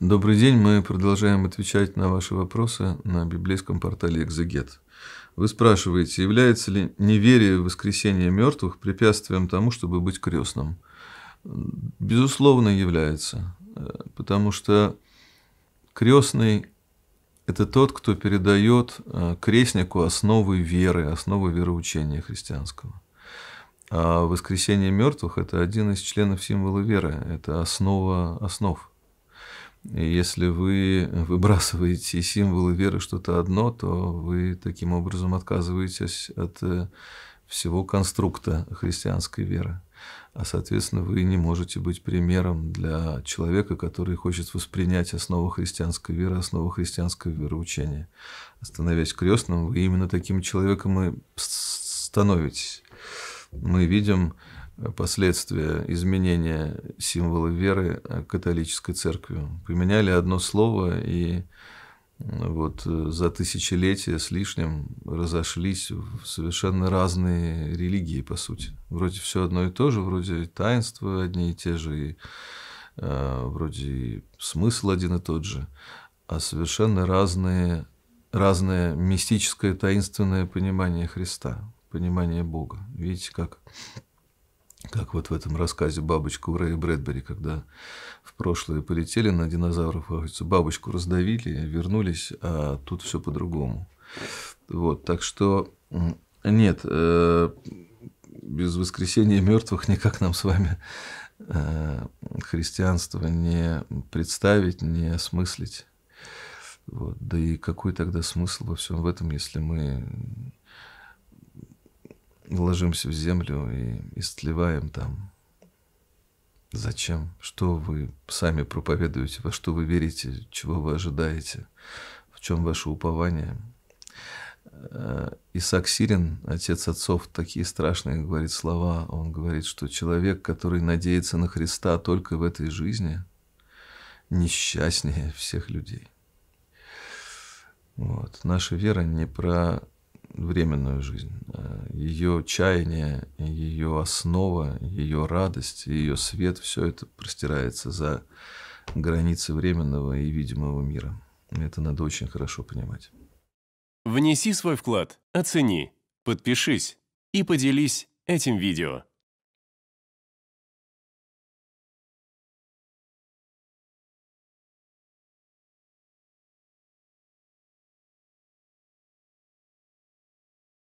Добрый день, мы продолжаем отвечать на ваши вопросы на библейском портале «Экзегет». Вы спрашиваете, является ли неверие в воскресение мертвых препятствием тому, чтобы быть крестным? Безусловно, является, потому что крестный – это тот, кто передает э, крестнику основы веры, основы вероучения христианского. А воскресение мертвых – это один из членов символа веры, это основа основ – если вы выбрасываете символы веры что-то одно, то вы таким образом отказываетесь от э, всего конструкта христианской веры. А, соответственно, вы не можете быть примером для человека, который хочет воспринять основу христианской веры, основу христианского вероучения. Становясь крестным, вы именно таким человеком и становитесь. Мы видим последствия изменения символа веры а, католической церкви. Поменяли одно слово, и вот э, за тысячелетия с лишним разошлись в совершенно разные религии, по сути. Вроде все одно и то же, вроде и таинства одни и те же, и а, вроде и смысл один и тот же, а совершенно разные, разное мистическое, таинственное понимание Христа, понимание Бога. Видите, как как вот в этом рассказе бабочку в Рэй Брэдбери, когда в прошлое полетели на динозавров, бабочку раздавили, вернулись, а тут все по-другому. Вот, так что нет, э, без воскресения мертвых никак нам с вами э, христианство не представить, не осмыслить. Вот. Да и какой тогда смысл во всем в этом, если мы ложимся в землю и истлеваем там. Зачем? Что вы сами проповедуете? Во что вы верите? Чего вы ожидаете? В чем ваше упование? Э, Исаак Сирин, отец отцов, такие страшные говорит слова. Он говорит, что человек, который надеется на Христа только в этой жизни, несчастнее всех людей. Вот. Наша вера не про временную жизнь. Э, ее чаяние, ее основа, ее радость, ее свет, все это простирается за границы временного и видимого мира. Это надо очень хорошо понимать. Внеси свой вклад, оцени, подпишись и поделись этим видео.